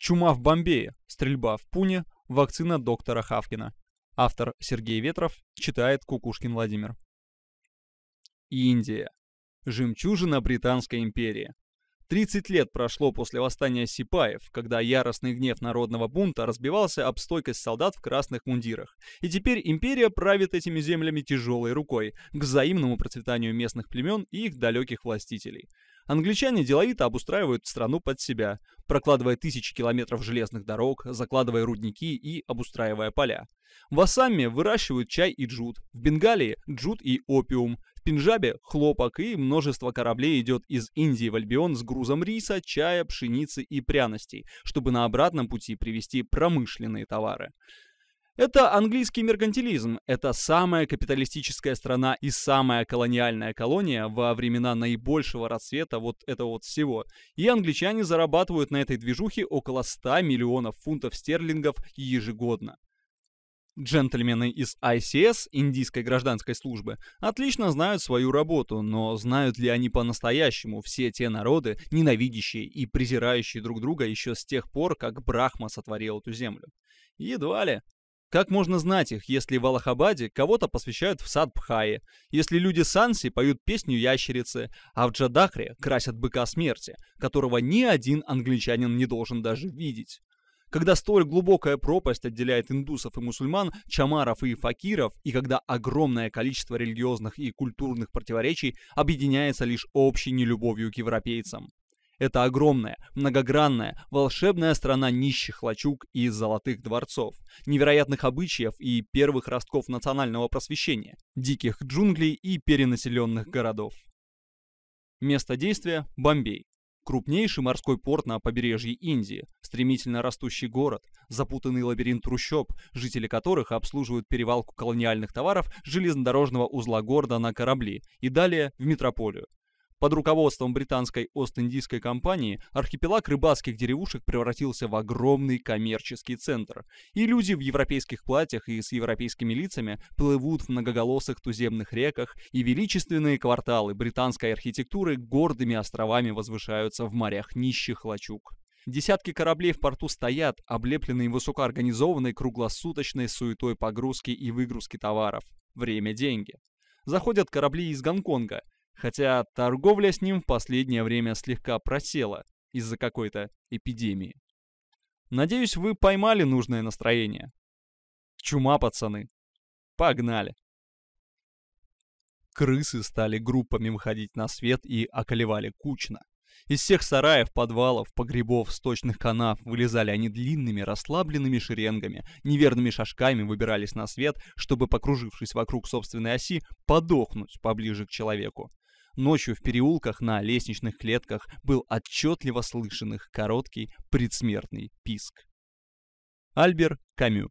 Чума в Бомбее. Стрельба в Пуне. Вакцина доктора Хавкина. Автор Сергей Ветров. Читает Кукушкин Владимир. Индия. Жемчужина Британской империи. 30 лет прошло после восстания сипаев, когда яростный гнев народного бунта разбивался об стойкость солдат в красных мундирах. И теперь империя правит этими землями тяжелой рукой к взаимному процветанию местных племен и их далеких властителей. Англичане деловито обустраивают страну под себя, прокладывая тысячи километров железных дорог, закладывая рудники и обустраивая поля. В Ассаме выращивают чай и джут, в Бенгалии – джут и опиум, в Пенджабе – хлопок, и множество кораблей идет из Индии в Альбион с грузом риса, чая, пшеницы и пряностей, чтобы на обратном пути привезти промышленные товары. Это английский меркантилизм. Это самая капиталистическая страна и самая колониальная колония во времена наибольшего расцвета вот этого вот всего. И англичане зарабатывают на этой движухе около 100 миллионов фунтов стерлингов ежегодно. Джентльмены из ICS, Индийской гражданской службы, отлично знают свою работу, но знают ли они по-настоящему все те народы, ненавидящие и презирающие друг друга еще с тех пор, как Брахма сотворил эту землю? Едва ли. Как можно знать их, если в Аллахабаде кого-то посвящают в сад Бхаи, если люди Санси поют песню ящерицы, а в Джадахре красят быка смерти, которого ни один англичанин не должен даже видеть? Когда столь глубокая пропасть отделяет индусов и мусульман, чамаров и факиров, и когда огромное количество религиозных и культурных противоречий объединяется лишь общей нелюбовью к европейцам. Это огромная, многогранная, волшебная страна нищих лачуг и золотых дворцов, невероятных обычаев и первых ростков национального просвещения, диких джунглей и перенаселенных городов. Место действия – Бомбей. Крупнейший морской порт на побережье Индии, стремительно растущий город, запутанный лабиринт трущоб, жители которых обслуживают перевалку колониальных товаров железнодорожного узла города на корабли и далее в метрополию. Под руководством британской Ост-Индийской компании архипелаг рыбацких деревушек превратился в огромный коммерческий центр, и люди в европейских платьях и с европейскими лицами плывут в многоголосых туземных реках, и величественные кварталы британской архитектуры гордыми островами возвышаются в морях нищих лачуг. Десятки кораблей в порту стоят, облепленные высокоорганизованной круглосуточной суетой погрузки и выгрузки товаров. Время – деньги. Заходят корабли из Гонконга, хотя торговля с ним в последнее время слегка просела из-за какой-то эпидемии. Надеюсь, вы поймали нужное настроение. Чума, пацаны. Погнали. Крысы стали группами выходить на свет и околевали кучно. Из всех сараев, подвалов, погребов, сточных канав вылезали они длинными, расслабленными шеренгами, неверными шажками выбирались на свет, чтобы, покружившись вокруг собственной оси, подохнуть поближе к человеку. Ночью в переулках на лестничных клетках был отчетливо слышен их короткий предсмертный писк. Альбер Камю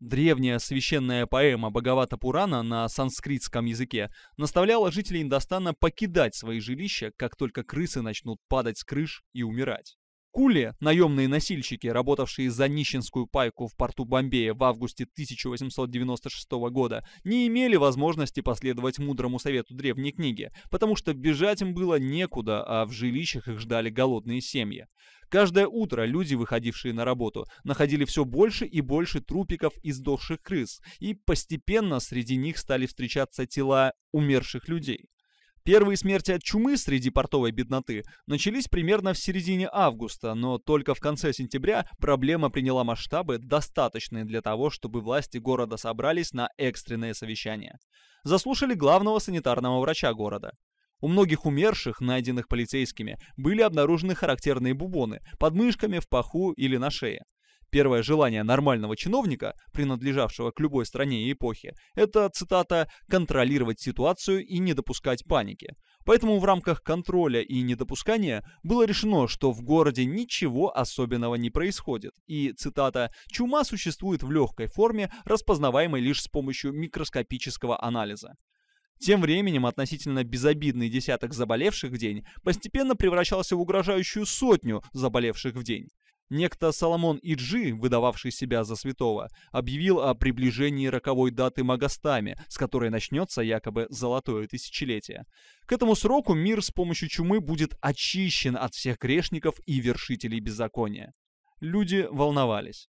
Древняя священная поэма Бхагавата Пурана на санскритском языке наставляла жителей Индостана покидать свои жилища, как только крысы начнут падать с крыш и умирать. Кули, наемные носильщики, работавшие за нищенскую пайку в порту Бомбея в августе 1896 года, не имели возможности последовать мудрому совету древней книги, потому что бежать им было некуда, а в жилищах их ждали голодные семьи. Каждое утро люди, выходившие на работу, находили все больше и больше трупиков и крыс, и постепенно среди них стали встречаться тела умерших людей. Первые смерти от чумы среди портовой бедноты начались примерно в середине августа, но только в конце сентября проблема приняла масштабы, достаточные для того, чтобы власти города собрались на экстренное совещание. Заслушали главного санитарного врача города. У многих умерших, найденных полицейскими, были обнаружены характерные бубоны под мышками, в паху или на шее. Первое желание нормального чиновника, принадлежавшего к любой стране и эпохе, это, цитата, «контролировать ситуацию и не допускать паники». Поэтому в рамках контроля и недопускания было решено, что в городе ничего особенного не происходит. И, цитата, «чума существует в легкой форме, распознаваемой лишь с помощью микроскопического анализа». Тем временем относительно безобидный десяток заболевших в день постепенно превращался в угрожающую сотню заболевших в день. Некто Соломон Иджи, выдававший себя за святого, объявил о приближении роковой даты Магастами, с которой начнется якобы золотое тысячелетие. К этому сроку мир с помощью чумы будет очищен от всех грешников и вершителей беззакония. Люди волновались.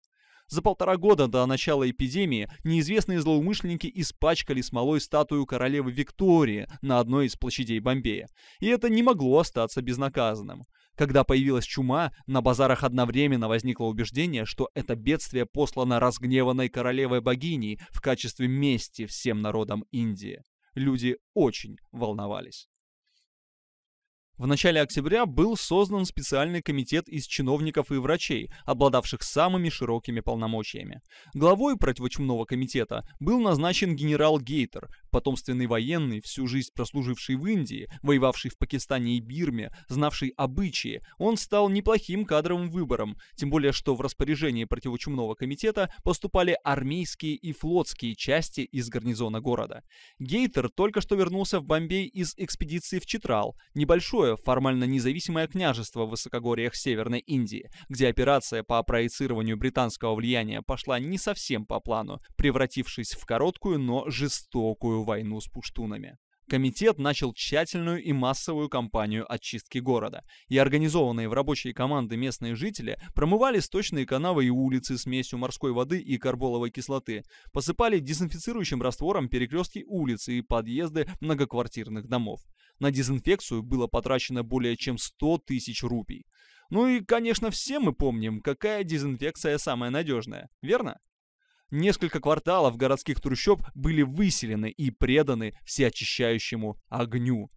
За полтора года до начала эпидемии неизвестные злоумышленники испачкали смолой статую королевы Виктории на одной из площадей Бомбея. И это не могло остаться безнаказанным. Когда появилась чума, на базарах одновременно возникло убеждение, что это бедствие послано разгневанной королевой богиней в качестве мести всем народам Индии. Люди очень волновались. В начале октября был создан специальный комитет из чиновников и врачей, обладавших самыми широкими полномочиями. Главой противочумного комитета был назначен генерал Гейтер, потомственный военный, всю жизнь прослуживший в Индии, воевавший в Пакистане и Бирме, знавший обычаи. Он стал неплохим кадровым выбором, тем более что в распоряжении противочумного комитета поступали армейские и флотские части из гарнизона города. Гейтер только что вернулся в Бомбей из экспедиции в Читрал, небольшое второе формально независимое княжество в высокогорьях Северной Индии, где операция по проецированию британского влияния пошла не совсем по плану, превратившись в короткую, но жестокую войну с пуштунами комитет начал тщательную и массовую кампанию очистки города, и организованные в рабочие команды местные жители промывали сточные канавы и улицы смесью морской воды и карболовой кислоты, посыпали дезинфицирующим раствором перекрестки улицы и подъезды многоквартирных домов. На дезинфекцию было потрачено более чем 100 тысяч рупий. Ну и, конечно, все мы помним, какая дезинфекция самая надежная, верно? Несколько кварталов городских трущоб были выселены и преданы всеочищающему огню.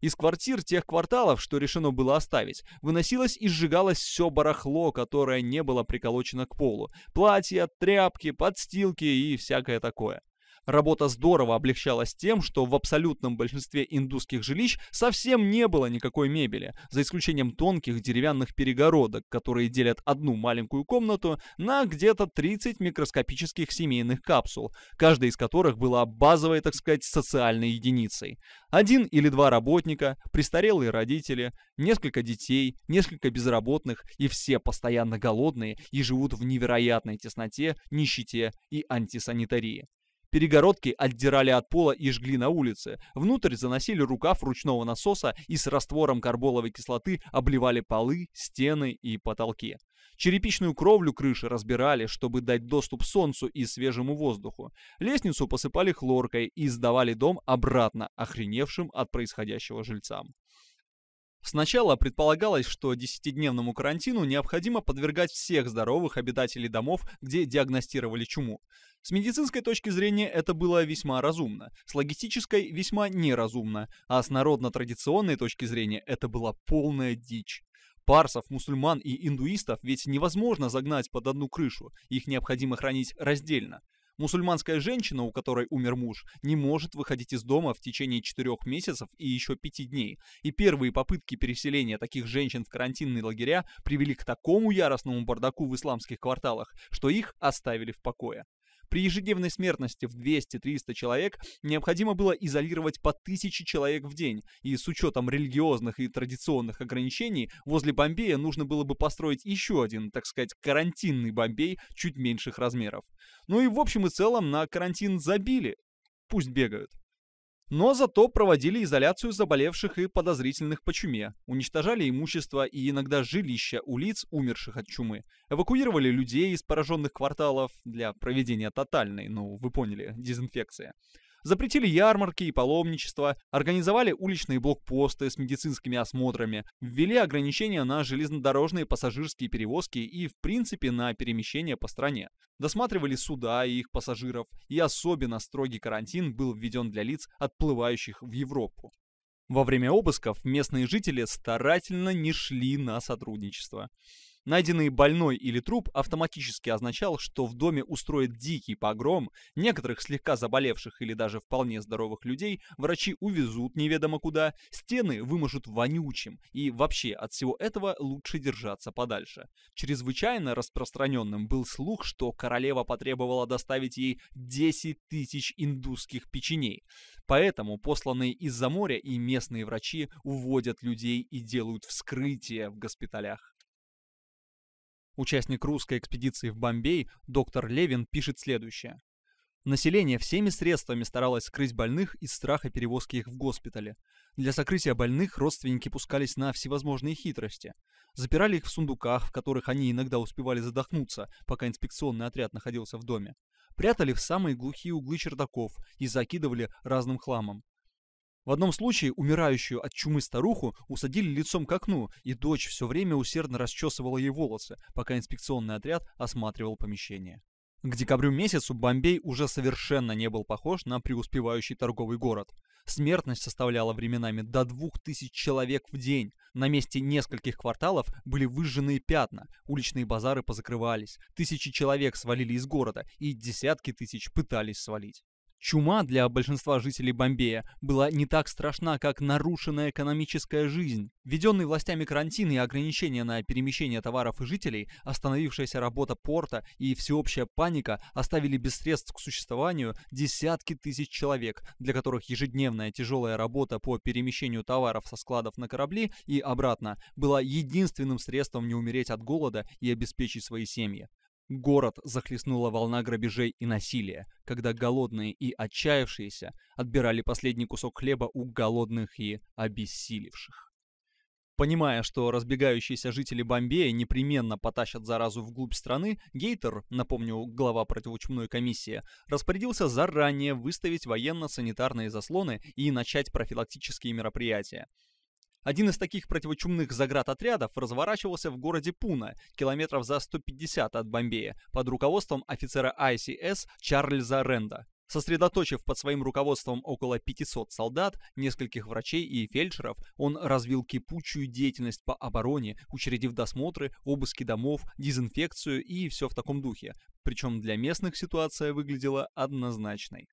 Из квартир тех кварталов, что решено было оставить, выносилось и сжигалось все барахло, которое не было приколочено к полу. Платья, тряпки, подстилки и всякое такое. Работа здорово облегчалась тем, что в абсолютном большинстве индусских жилищ совсем не было никакой мебели, за исключением тонких деревянных перегородок, которые делят одну маленькую комнату на где-то 30 микроскопических семейных капсул, каждая из которых была базовой, так сказать, социальной единицей. Один или два работника, престарелые родители, несколько детей, несколько безработных и все постоянно голодные и живут в невероятной тесноте, нищете и антисанитарии. Перегородки отдирали от пола и жгли на улице. Внутрь заносили рукав ручного насоса и с раствором карболовой кислоты обливали полы, стены и потолки. Черепичную кровлю крыши разбирали, чтобы дать доступ солнцу и свежему воздуху. Лестницу посыпали хлоркой и сдавали дом обратно охреневшим от происходящего жильцам. Сначала предполагалось, что десятидневному карантину необходимо подвергать всех здоровых обитателей домов, где диагностировали чуму. С медицинской точки зрения это было весьма разумно, с логистической – весьма неразумно, а с народно-традиционной точки зрения это была полная дичь. Парсов, мусульман и индуистов ведь невозможно загнать под одну крышу, их необходимо хранить раздельно – Мусульманская женщина, у которой умер муж, не может выходить из дома в течение 4 месяцев и еще 5 дней, и первые попытки переселения таких женщин в карантинные лагеря привели к такому яростному бардаку в исламских кварталах, что их оставили в покое. При ежедневной смертности в 200-300 человек необходимо было изолировать по 1000 человек в день, и с учетом религиозных и традиционных ограничений возле Бомбея нужно было бы построить еще один, так сказать, карантинный Бомбей чуть меньших размеров. Ну и в общем и целом на карантин забили. Пусть бегают. Но зато проводили изоляцию заболевших и подозрительных по чуме, уничтожали имущество и иногда жилища у лиц, умерших от чумы, эвакуировали людей из пораженных кварталов для проведения тотальной, ну вы поняли, дезинфекции. Запретили ярмарки и паломничество, организовали уличные блокпосты с медицинскими осмотрами, ввели ограничения на железнодорожные пассажирские перевозки и, в принципе, на перемещение по стране. Досматривали суда и их пассажиров, и особенно строгий карантин был введен для лиц, отплывающих в Европу. Во время обысков местные жители старательно не шли на сотрудничество. Найденный больной или труп автоматически означал, что в доме устроит дикий погром, некоторых слегка заболевших или даже вполне здоровых людей врачи увезут неведомо куда, стены вымажут вонючим, и вообще от всего этого лучше держаться подальше. Чрезвычайно распространенным был слух, что королева потребовала доставить ей 10 тысяч индусских печеней. Поэтому посланные из-за моря и местные врачи уводят людей и делают вскрытие в госпиталях. Участник русской экспедиции в Бомбей доктор Левин пишет следующее. Население всеми средствами старалось скрыть больных из страха перевозки их в госпитале. Для сокрытия больных родственники пускались на всевозможные хитрости. Запирали их в сундуках, в которых они иногда успевали задохнуться, пока инспекционный отряд находился в доме. Прятали в самые глухие углы чердаков и закидывали разным хламом. В одном случае умирающую от чумы старуху усадили лицом к окну, и дочь все время усердно расчесывала ей волосы, пока инспекционный отряд осматривал помещение. К декабрю месяцу Бомбей уже совершенно не был похож на преуспевающий торговый город. Смертность составляла временами до 2000 человек в день. На месте нескольких кварталов были выжженные пятна, уличные базары позакрывались, тысячи человек свалили из города и десятки тысяч пытались свалить. Чума для большинства жителей Бомбея была не так страшна, как нарушенная экономическая жизнь. Введенный властями карантин и ограничения на перемещение товаров и жителей, остановившаяся работа порта и всеобщая паника оставили без средств к существованию десятки тысяч человек, для которых ежедневная тяжелая работа по перемещению товаров со складов на корабли и обратно была единственным средством не умереть от голода и обеспечить свои семьи. Город захлестнула волна грабежей и насилия, когда голодные и отчаявшиеся отбирали последний кусок хлеба у голодных и обессилевших. Понимая, что разбегающиеся жители Бомбея непременно потащат заразу вглубь страны, Гейтер, напомню, глава противочумной комиссии, распорядился заранее выставить военно-санитарные заслоны и начать профилактические мероприятия. Один из таких противочумных заградотрядов разворачивался в городе Пуна, километров за 150 от Бомбея, под руководством офицера ICS Чарльза Ренда. Сосредоточив под своим руководством около 500 солдат, нескольких врачей и фельдшеров, он развил кипучую деятельность по обороне, учредив досмотры, обыски домов, дезинфекцию и все в таком духе. Причем для местных ситуация выглядела однозначной.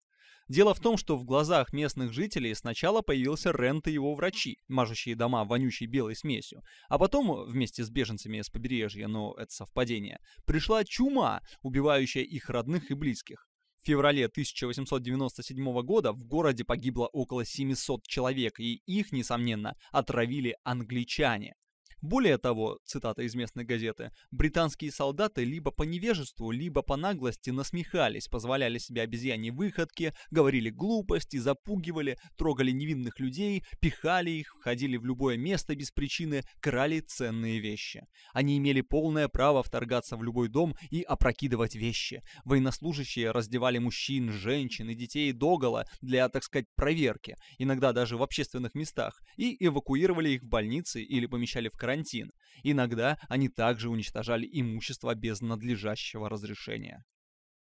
Дело в том, что в глазах местных жителей сначала появился Рент и его врачи, мажущие дома вонючей белой смесью, а потом, вместе с беженцами с побережья, но это совпадение, пришла чума, убивающая их родных и близких. В феврале 1897 года в городе погибло около 700 человек, и их, несомненно, отравили англичане. Более того, цитата из местной газеты, британские солдаты либо по невежеству, либо по наглости насмехались, позволяли себе обезьяне выходки, говорили глупости, запугивали, трогали невинных людей, пихали их, входили в любое место без причины, крали ценные вещи. Они имели полное право вторгаться в любой дом и опрокидывать вещи. Военнослужащие раздевали мужчин, женщин и детей догола для, так сказать, проверки, иногда даже в общественных местах, и эвакуировали их в больницы или помещали в карантин. Иногда они также уничтожали имущество без надлежащего разрешения.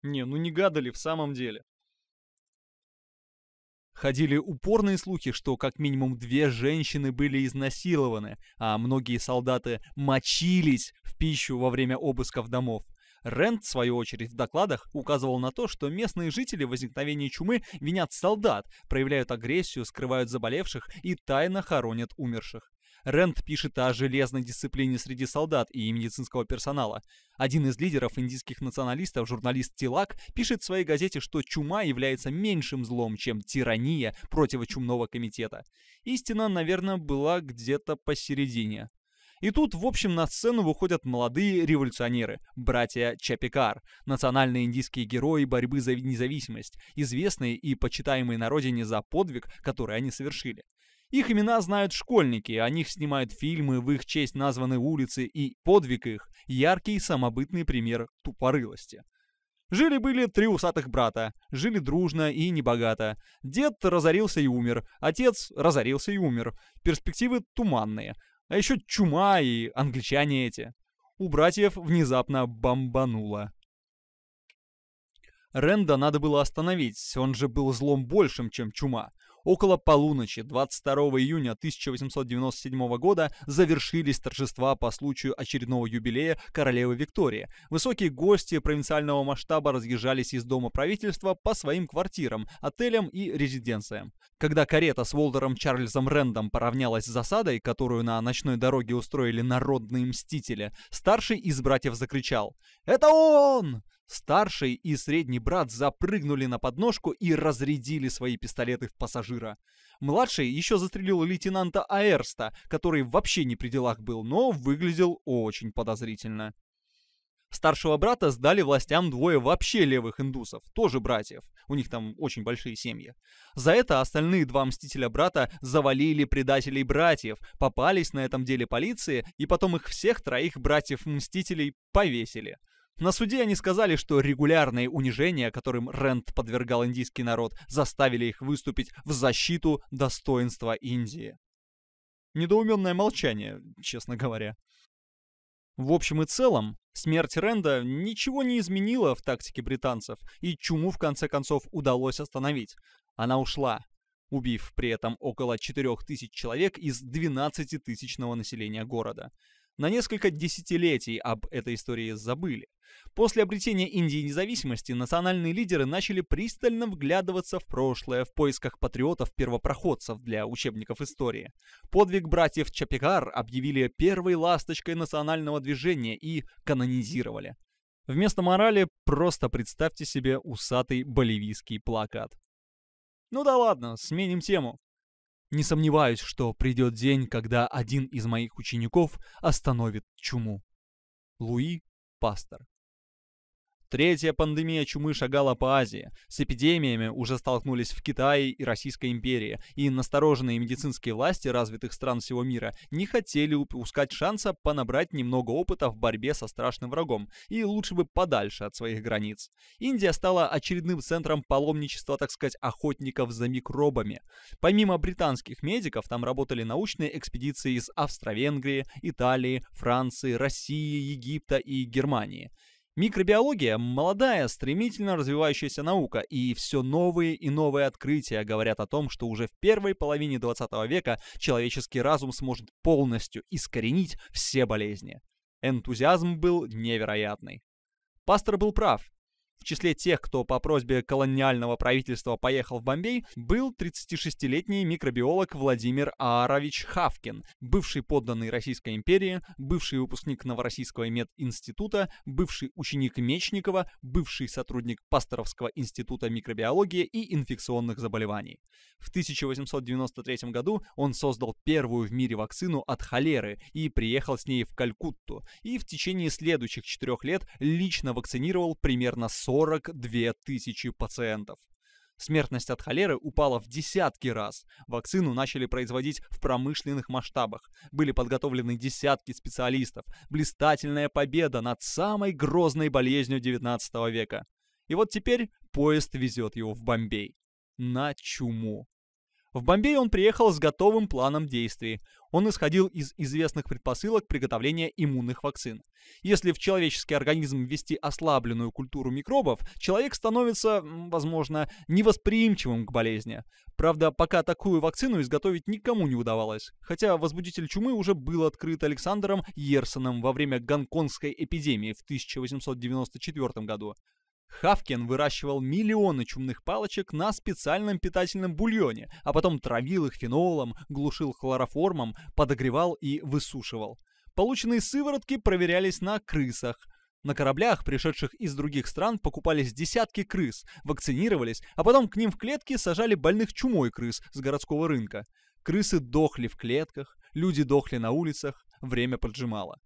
Не, ну не гадали в самом деле. Ходили упорные слухи, что как минимум две женщины были изнасилованы, а многие солдаты мочились в пищу во время обысков домов. Рент, в свою очередь, в докладах указывал на то, что местные жители возникновения чумы винят солдат, проявляют агрессию, скрывают заболевших и тайно хоронят умерших. Рент пишет о железной дисциплине среди солдат и медицинского персонала. Один из лидеров индийских националистов, журналист Тилак, пишет в своей газете, что чума является меньшим злом, чем тирания противочумного комитета. Истина, наверное, была где-то посередине. И тут, в общем, на сцену выходят молодые революционеры, братья Чапикар, национальные индийские герои борьбы за независимость, известные и почитаемые на родине за подвиг, который они совершили. Их имена знают школьники, о них снимают фильмы, в их честь названы улицы и подвиг их – яркий самобытный пример тупорылости. Жили-были три усатых брата, жили дружно и небогато. Дед разорился и умер, отец разорился и умер. Перспективы туманные. А еще чума и англичане эти. У братьев внезапно бомбануло. Ренда надо было остановить, он же был злом большим, чем чума. Около полуночи 22 июня 1897 года завершились торжества по случаю очередного юбилея королевы Виктории. Высокие гости провинциального масштаба разъезжались из дома правительства по своим квартирам, отелям и резиденциям. Когда карета с Волдером Чарльзом Рэндом поравнялась с засадой, которую на ночной дороге устроили народные мстители, старший из братьев закричал «Это он!» Старший и средний брат запрыгнули на подножку и разрядили свои пистолеты в пассажира. Младший еще застрелил лейтенанта Аэрста, который вообще не при делах был, но выглядел очень подозрительно. Старшего брата сдали властям двое вообще левых индусов, тоже братьев. У них там очень большие семьи. За это остальные два мстителя брата завалили предателей братьев, попались на этом деле полиции, и потом их всех троих братьев-мстителей повесили. На суде они сказали, что регулярные унижения, которым Рент подвергал индийский народ, заставили их выступить в защиту достоинства Индии. Недоуменное молчание, честно говоря. В общем и целом, смерть Ренда ничего не изменила в тактике британцев, и чуму в конце концов удалось остановить. Она ушла, убив при этом около 4000 человек из 12-тысячного населения города. На несколько десятилетий об этой истории забыли. После обретения Индии независимости национальные лидеры начали пристально вглядываться в прошлое в поисках патриотов-первопроходцев для учебников истории. Подвиг братьев Чапикар объявили первой ласточкой национального движения и канонизировали. Вместо морали просто представьте себе усатый боливийский плакат. Ну да ладно, сменим тему. Не сомневаюсь, что придет день, когда один из моих учеников остановит чуму. Луи Пастор Третья пандемия чумы шагала по Азии. С эпидемиями уже столкнулись в Китае и Российской империи, и настороженные медицинские власти развитых стран всего мира не хотели упускать шанса понабрать немного опыта в борьбе со страшным врагом, и лучше бы подальше от своих границ. Индия стала очередным центром паломничества, так сказать, охотников за микробами. Помимо британских медиков, там работали научные экспедиции из Австро-Венгрии, Италии, Франции, России, Египта и Германии. Микробиология – молодая, стремительно развивающаяся наука, и все новые и новые открытия говорят о том, что уже в первой половине 20 века человеческий разум сможет полностью искоренить все болезни. Энтузиазм был невероятный. Пастор был прав. В числе тех, кто по просьбе колониального правительства поехал в Бомбей, был 36-летний микробиолог Владимир Аарович Хавкин, бывший подданный Российской империи, бывший выпускник Новороссийского мединститута, бывший ученик Мечникова, бывший сотрудник Пасторовского института микробиологии и инфекционных заболеваний. В 1893 году он создал первую в мире вакцину от холеры и приехал с ней в Калькутту, и в течение следующих четырех лет лично вакцинировал примерно 40 42 тысячи пациентов. Смертность от холеры упала в десятки раз. Вакцину начали производить в промышленных масштабах. Были подготовлены десятки специалистов. Блистательная победа над самой грозной болезнью 19 века. И вот теперь поезд везет его в Бомбей. На чуму. В Бомбей он приехал с готовым планом действий. Он исходил из известных предпосылок приготовления иммунных вакцин. Если в человеческий организм ввести ослабленную культуру микробов, человек становится, возможно, невосприимчивым к болезни. Правда, пока такую вакцину изготовить никому не удавалось. Хотя возбудитель чумы уже был открыт Александром Ерсоном во время гонконгской эпидемии в 1894 году. Хавкин выращивал миллионы чумных палочек на специальном питательном бульоне, а потом травил их фенолом, глушил хлороформом, подогревал и высушивал. Полученные сыворотки проверялись на крысах. На кораблях, пришедших из других стран, покупались десятки крыс, вакцинировались, а потом к ним в клетки сажали больных чумой крыс с городского рынка. Крысы дохли в клетках, люди дохли на улицах, время поджимало.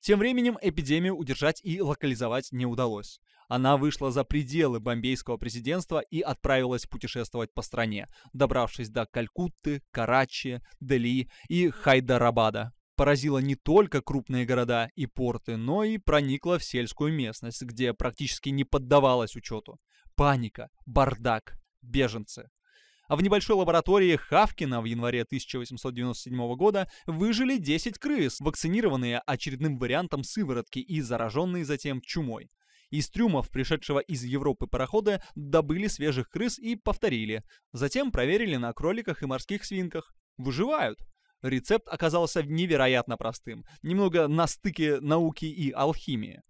Тем временем эпидемию удержать и локализовать не удалось. Она вышла за пределы бомбейского президентства и отправилась путешествовать по стране, добравшись до Калькутты, Карачи, Дели и Хайдарабада, поразила не только крупные города и порты, но и проникла в сельскую местность, где практически не поддавалась учету. Паника, бардак, беженцы. А в небольшой лаборатории Хавкина в январе 1897 года выжили 10 крыс, вакцинированные очередным вариантом сыворотки и зараженные затем чумой. Из трюмов пришедшего из Европы парохода добыли свежих крыс и повторили. Затем проверили на кроликах и морских свинках. Выживают. Рецепт оказался невероятно простым, немного на стыке науки и алхимии.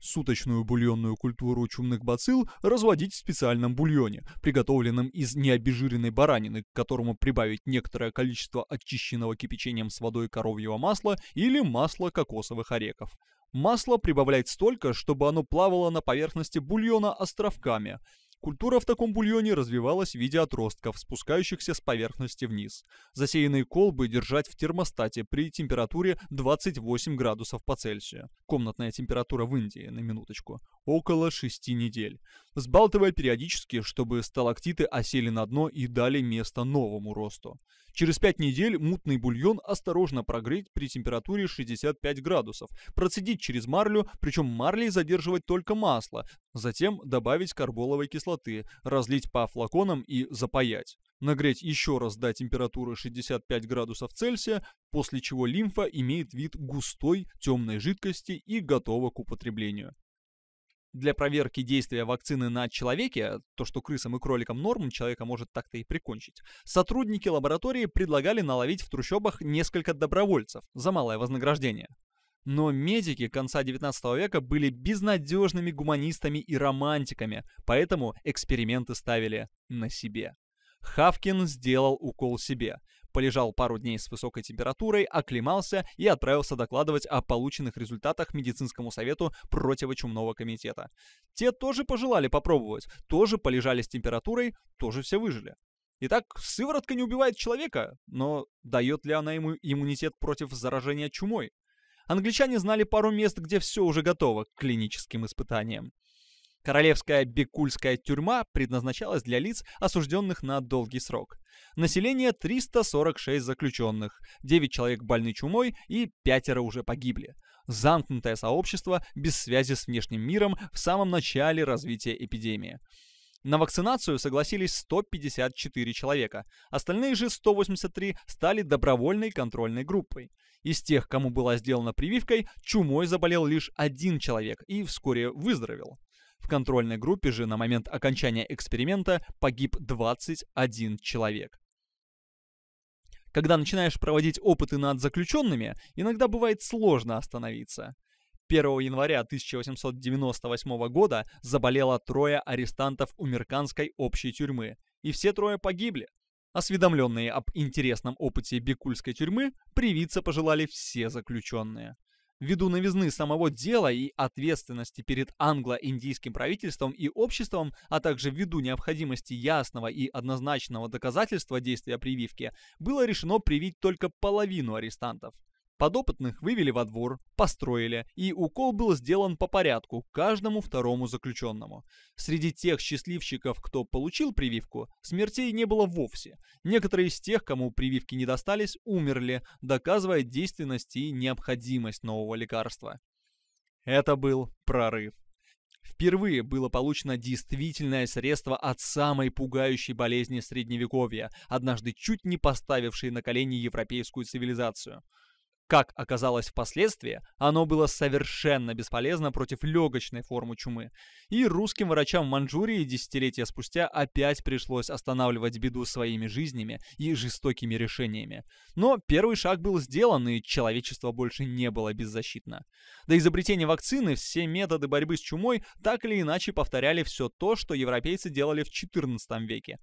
Суточную бульонную культуру чумных бацилл разводить в специальном бульоне, приготовленном из необезжиренной баранины, к которому прибавить некоторое количество очищенного кипячением с водой коровьего масла или масла кокосовых орехов. Масло прибавлять столько, чтобы оно плавало на поверхности бульона островками. Культура в таком бульоне развивалась в виде отростков, спускающихся с поверхности вниз. Засеянные колбы держать в термостате при температуре 28 градусов по Цельсию. Комнатная температура в Индии, на минуточку. Около 6 недель. Сбалтывая периодически, чтобы сталактиты осели на дно и дали место новому росту. Через 5 недель мутный бульон осторожно прогреть при температуре 65 градусов, процедить через марлю, причем марлей задерживать только масло, затем добавить карболовой кислоты, разлить по флаконам и запаять. Нагреть еще раз до температуры 65 градусов Цельсия, после чего лимфа имеет вид густой темной жидкости и готова к употреблению для проверки действия вакцины на человеке, то, что крысам и кроликам норм, человека может так-то и прикончить, сотрудники лаборатории предлагали наловить в трущобах несколько добровольцев за малое вознаграждение. Но медики конца 19 века были безнадежными гуманистами и романтиками, поэтому эксперименты ставили на себе. Хавкин сделал укол себе полежал пару дней с высокой температурой, оклемался и отправился докладывать о полученных результатах медицинскому совету противочумного комитета. Те тоже пожелали попробовать, тоже полежали с температурой, тоже все выжили. Итак, сыворотка не убивает человека, но дает ли она ему иммунитет против заражения чумой? Англичане знали пару мест, где все уже готово к клиническим испытаниям. Королевская Бекульская тюрьма предназначалась для лиц, осужденных на долгий срок. Население 346 заключенных, 9 человек больны чумой и пятеро уже погибли. Замкнутое сообщество без связи с внешним миром в самом начале развития эпидемии. На вакцинацию согласились 154 человека, остальные же 183 стали добровольной контрольной группой. Из тех, кому была сделана прививкой, чумой заболел лишь один человек и вскоре выздоровел. В контрольной группе же на момент окончания эксперимента погиб 21 человек. Когда начинаешь проводить опыты над заключенными, иногда бывает сложно остановиться. 1 января 1898 года заболело трое арестантов Умерканской общей тюрьмы, и все трое погибли. Осведомленные об интересном опыте Бекульской тюрьмы, привиться пожелали все заключенные. Ввиду новизны самого дела и ответственности перед англо-индийским правительством и обществом, а также ввиду необходимости ясного и однозначного доказательства действия прививки, было решено привить только половину арестантов. Подопытных вывели во двор, построили, и укол был сделан по порядку каждому второму заключенному. Среди тех счастливчиков, кто получил прививку, смертей не было вовсе. Некоторые из тех, кому прививки не достались, умерли, доказывая действенность и необходимость нового лекарства. Это был прорыв. Впервые было получено действительное средство от самой пугающей болезни Средневековья, однажды чуть не поставившей на колени европейскую цивилизацию – как оказалось впоследствии, оно было совершенно бесполезно против легочной формы чумы. И русским врачам Манчжурии десятилетия спустя опять пришлось останавливать беду своими жизнями и жестокими решениями. Но первый шаг был сделан, и человечество больше не было беззащитно. До изобретения вакцины все методы борьбы с чумой так или иначе повторяли все то, что европейцы делали в XIV веке.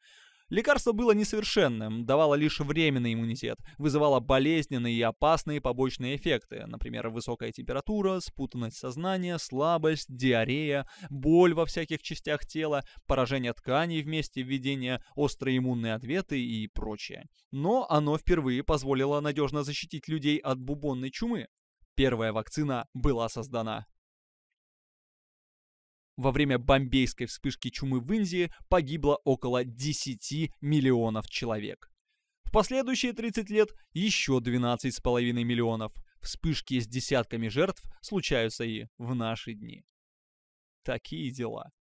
Лекарство было несовершенным, давало лишь временный иммунитет, вызывало болезненные и опасные побочные эффекты, например, высокая температура, спутанность сознания, слабость, диарея, боль во всяких частях тела, поражение тканей вместе введения, острые иммунные ответы и прочее. Но оно впервые позволило надежно защитить людей от бубонной чумы. Первая вакцина была создана во время бомбейской вспышки чумы в Индии погибло около 10 миллионов человек. В последующие 30 лет еще 12,5 миллионов. Вспышки с десятками жертв случаются и в наши дни. Такие дела.